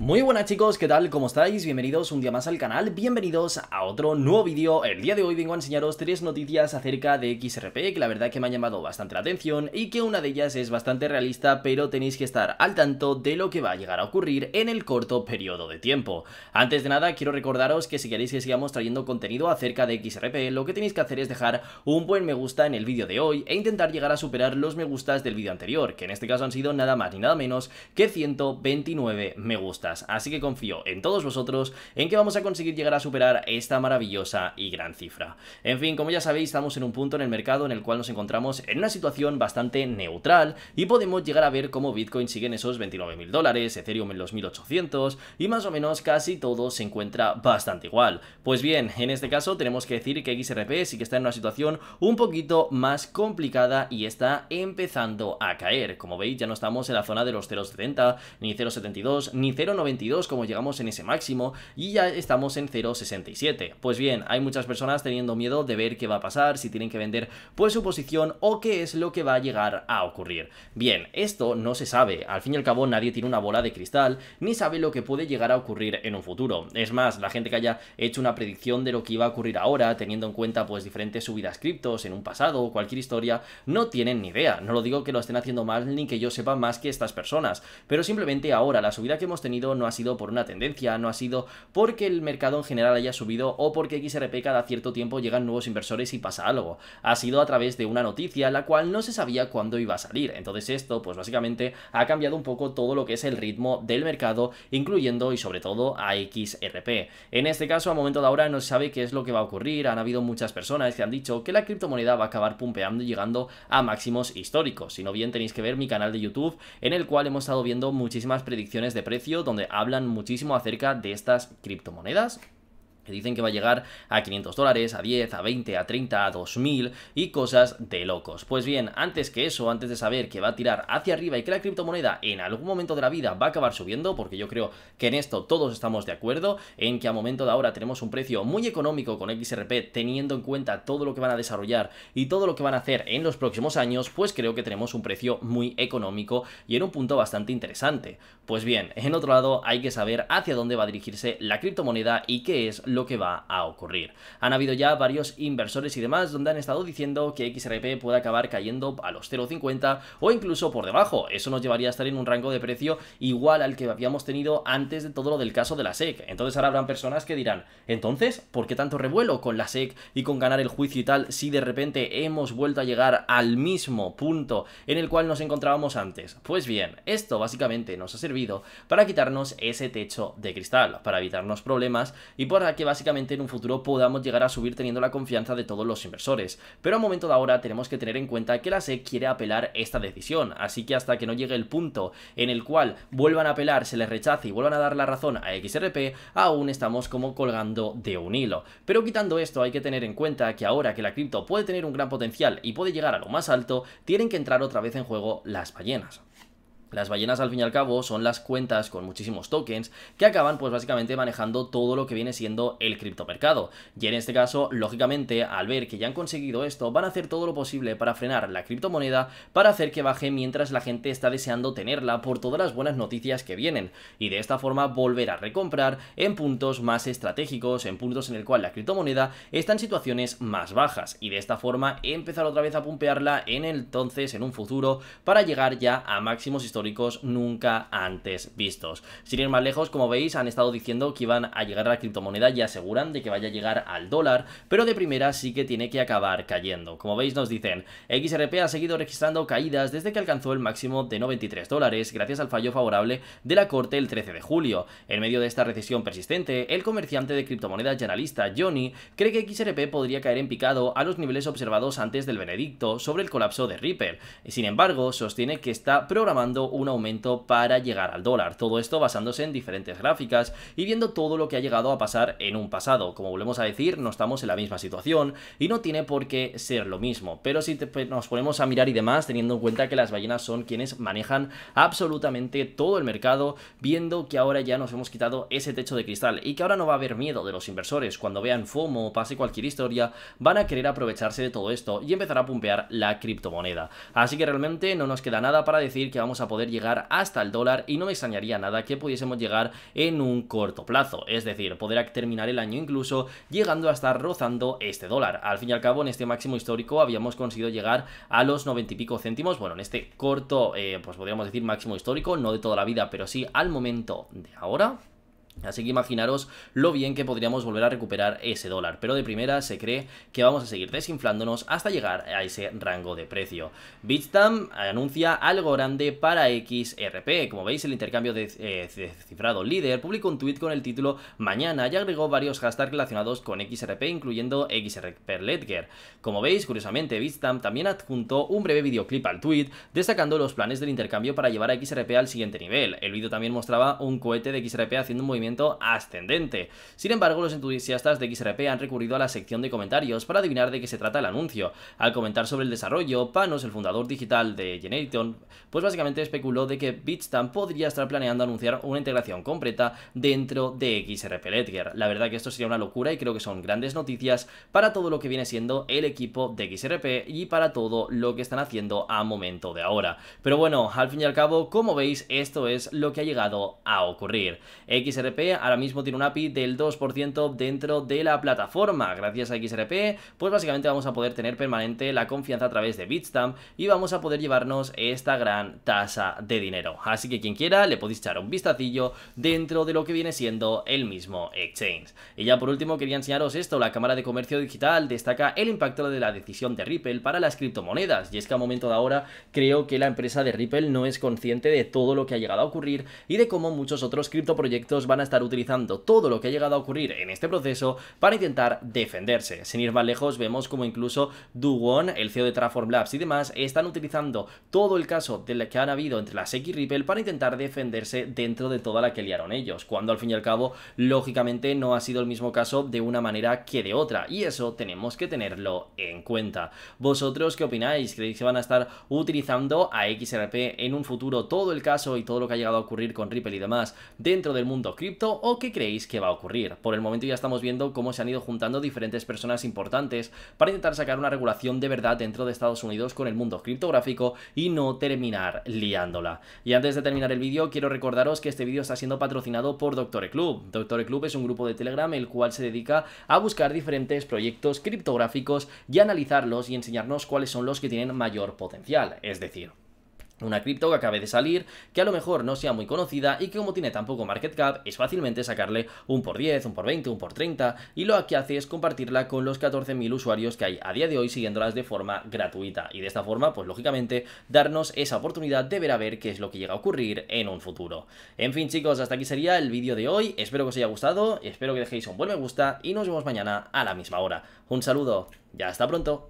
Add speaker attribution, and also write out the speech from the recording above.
Speaker 1: Muy buenas chicos, ¿qué tal? ¿Cómo estáis? Bienvenidos un día más al canal, bienvenidos a otro nuevo vídeo. El día de hoy vengo a enseñaros tres noticias acerca de XRP que la verdad que me ha llamado bastante la atención y que una de ellas es bastante realista pero tenéis que estar al tanto de lo que va a llegar a ocurrir en el corto periodo de tiempo. Antes de nada quiero recordaros que si queréis que sigamos trayendo contenido acerca de XRP lo que tenéis que hacer es dejar un buen me gusta en el vídeo de hoy e intentar llegar a superar los me gustas del vídeo anterior que en este caso han sido nada más ni nada menos que 129 me gustas así que confío en todos vosotros en que vamos a conseguir llegar a superar esta maravillosa y gran cifra. En fin, como ya sabéis, estamos en un punto en el mercado en el cual nos encontramos en una situación bastante neutral y podemos llegar a ver cómo Bitcoin sigue en esos 29.000 dólares, Ethereum en los 1.800 y más o menos casi todo se encuentra bastante igual. Pues bien, en este caso tenemos que decir que XRP sí que está en una situación un poquito más complicada y está empezando a caer. Como veis, ya no estamos en la zona de los 0.70, ni 0.72, ni 0.90 como llegamos en ese máximo y ya estamos en 0,67. Pues bien, hay muchas personas teniendo miedo de ver qué va a pasar, si tienen que vender pues su posición o qué es lo que va a llegar a ocurrir. Bien, esto no se sabe, al fin y al cabo nadie tiene una bola de cristal ni sabe lo que puede llegar a ocurrir en un futuro. Es más, la gente que haya hecho una predicción de lo que iba a ocurrir ahora, teniendo en cuenta pues diferentes subidas criptos en un pasado o cualquier historia, no tienen ni idea. No lo digo que lo estén haciendo mal ni que yo sepa más que estas personas, pero simplemente ahora la subida que hemos tenido no ha sido por una tendencia, no ha sido porque el mercado en general haya subido o porque XRP cada cierto tiempo llegan nuevos inversores y pasa algo. Ha sido a través de una noticia la cual no se sabía cuándo iba a salir. Entonces esto, pues básicamente ha cambiado un poco todo lo que es el ritmo del mercado, incluyendo y sobre todo a XRP. En este caso, a momento de ahora no se sabe qué es lo que va a ocurrir. Han habido muchas personas que han dicho que la criptomoneda va a acabar pumpeando y llegando a máximos históricos. Si no bien tenéis que ver mi canal de YouTube en el cual hemos estado viendo muchísimas predicciones de precio donde hablan muchísimo acerca de estas criptomonedas Dicen que va a llegar a 500 dólares, a 10, a 20, a 30, a 2000 y cosas de locos. Pues bien, antes que eso, antes de saber que va a tirar hacia arriba y que la criptomoneda en algún momento de la vida va a acabar subiendo, porque yo creo que en esto todos estamos de acuerdo, en que a momento de ahora tenemos un precio muy económico con XRP teniendo en cuenta todo lo que van a desarrollar y todo lo que van a hacer en los próximos años, pues creo que tenemos un precio muy económico y en un punto bastante interesante. Pues bien, en otro lado hay que saber hacia dónde va a dirigirse la criptomoneda y qué es lo que va a ocurrir. Han habido ya varios inversores y demás donde han estado diciendo que XRP puede acabar cayendo a los 0,50 o incluso por debajo. Eso nos llevaría a estar en un rango de precio igual al que habíamos tenido antes de todo lo del caso de la SEC. Entonces ahora habrán personas que dirán, entonces, ¿por qué tanto revuelo con la SEC y con ganar el juicio y tal si de repente hemos vuelto a llegar al mismo punto en el cual nos encontrábamos antes? Pues bien, esto básicamente nos ha servido para quitarnos ese techo de cristal, para evitarnos problemas y para que básicamente en un futuro podamos llegar a subir teniendo la confianza de todos los inversores. Pero a momento de ahora tenemos que tener en cuenta que la SEC quiere apelar esta decisión, así que hasta que no llegue el punto en el cual vuelvan a apelar, se les rechace y vuelvan a dar la razón a XRP, aún estamos como colgando de un hilo. Pero quitando esto hay que tener en cuenta que ahora que la cripto puede tener un gran potencial y puede llegar a lo más alto, tienen que entrar otra vez en juego las ballenas. Las ballenas al fin y al cabo son las cuentas con muchísimos tokens que acaban pues básicamente manejando todo lo que viene siendo el criptomercado. Y en este caso, lógicamente, al ver que ya han conseguido esto, van a hacer todo lo posible para frenar la criptomoneda, para hacer que baje mientras la gente está deseando tenerla por todas las buenas noticias que vienen. Y de esta forma volver a recomprar en puntos más estratégicos, en puntos en el cual la criptomoneda está en situaciones más bajas. Y de esta forma empezar otra vez a pumpearla en entonces, en un futuro, para llegar ya a máximos históricos históricos nunca antes vistos. Sin ir más lejos, como veis, han estado diciendo que iban a llegar a la criptomoneda y aseguran de que vaya a llegar al dólar, pero de primera sí que tiene que acabar cayendo. Como veis, nos dicen, XRP ha seguido registrando caídas desde que alcanzó el máximo de 93 dólares gracias al fallo favorable de la Corte el 13 de julio. En medio de esta recesión persistente, el comerciante de criptomonedas y analista Johnny cree que XRP podría caer en picado a los niveles observados antes del Benedicto sobre el colapso de Ripple. Sin embargo, sostiene que está programando un aumento para llegar al dólar. Todo esto basándose en diferentes gráficas y viendo todo lo que ha llegado a pasar en un pasado. Como volvemos a decir, no estamos en la misma situación y no tiene por qué ser lo mismo. Pero si pues, nos ponemos a mirar y demás, teniendo en cuenta que las ballenas son quienes manejan absolutamente todo el mercado, viendo que ahora ya nos hemos quitado ese techo de cristal y que ahora no va a haber miedo de los inversores. Cuando vean FOMO o pase cualquier historia, van a querer aprovecharse de todo esto y empezar a pumpear la criptomoneda. Así que realmente no nos queda nada para decir que vamos a poder llegar hasta el dólar y no me extrañaría nada que pudiésemos llegar en un corto plazo, es decir, poder terminar el año incluso llegando a estar rozando este dólar. Al fin y al cabo, en este máximo histórico habíamos conseguido llegar a los 90 y pico céntimos, bueno, en este corto, eh, pues podríamos decir máximo histórico, no de toda la vida, pero sí al momento de ahora. Así que imaginaros lo bien que podríamos volver a recuperar ese dólar, pero de primera se cree que vamos a seguir desinflándonos hasta llegar a ese rango de precio. Bitstamp anuncia algo grande para XRP. Como veis, el intercambio eh, de, cifrado líder publicó un tuit con el título Mañana y agregó varios hashtags relacionados con XRP, incluyendo XRP Ledger. Como veis, curiosamente, Bitstamp también adjuntó un breve videoclip al tuit, destacando los planes del intercambio para llevar a XRP al siguiente nivel. El vídeo también mostraba un cohete de XRP haciendo un ascendente. Sin embargo, los entusiastas de XRP han recurrido a la sección de comentarios para adivinar de qué se trata el anuncio. Al comentar sobre el desarrollo, Panos, el fundador digital de Generiton, pues básicamente especuló de que Bitstamp podría estar planeando anunciar una integración completa dentro de XRP Ledger. La verdad que esto sería una locura y creo que son grandes noticias para todo lo que viene siendo el equipo de XRP y para todo lo que están haciendo a momento de ahora. Pero bueno, al fin y al cabo, como veis, esto es lo que ha llegado a ocurrir. XRP ahora mismo tiene un API del 2% dentro de la plataforma. Gracias a XRP, pues básicamente vamos a poder tener permanente la confianza a través de Bitstamp y vamos a poder llevarnos esta gran tasa de dinero. Así que quien quiera le podéis echar un vistacillo dentro de lo que viene siendo el mismo exchange. Y ya por último quería enseñaros esto, la Cámara de Comercio Digital destaca el impacto de la decisión de Ripple para las criptomonedas y es que a momento de ahora creo que la empresa de Ripple no es consciente de todo lo que ha llegado a ocurrir y de cómo muchos otros criptoproyectos van a estar utilizando todo lo que ha llegado a ocurrir en este proceso para intentar defenderse. Sin ir más lejos, vemos como incluso Duwon, el CEO de Transform Labs y demás, están utilizando todo el caso del que han habido entre las x e y Ripple para intentar defenderse dentro de toda la que liaron ellos, cuando al fin y al cabo, lógicamente, no ha sido el mismo caso de una manera que de otra, y eso tenemos que tenerlo en cuenta. ¿Vosotros qué opináis? ¿Creéis que van a estar utilizando a XRP en un futuro todo el caso y todo lo que ha llegado a ocurrir con Ripple y demás dentro del mundo cripto? o qué creéis que va a ocurrir. Por el momento ya estamos viendo cómo se han ido juntando diferentes personas importantes para intentar sacar una regulación de verdad dentro de Estados Unidos con el mundo criptográfico y no terminar liándola. Y antes de terminar el vídeo, quiero recordaros que este vídeo está siendo patrocinado por Doctore Club. Doctore Club es un grupo de Telegram el cual se dedica a buscar diferentes proyectos criptográficos y analizarlos y enseñarnos cuáles son los que tienen mayor potencial, es decir, una cripto que acabe de salir, que a lo mejor no sea muy conocida y que como tiene tan poco market cap es fácilmente sacarle un por 10, un por 20, un por 30 y lo que hace es compartirla con los 14.000 usuarios que hay a día de hoy siguiéndolas de forma gratuita y de esta forma pues lógicamente darnos esa oportunidad de ver a ver qué es lo que llega a ocurrir en un futuro. En fin chicos, hasta aquí sería el vídeo de hoy, espero que os haya gustado, espero que dejéis un buen me gusta y nos vemos mañana a la misma hora. Un saludo ya hasta pronto.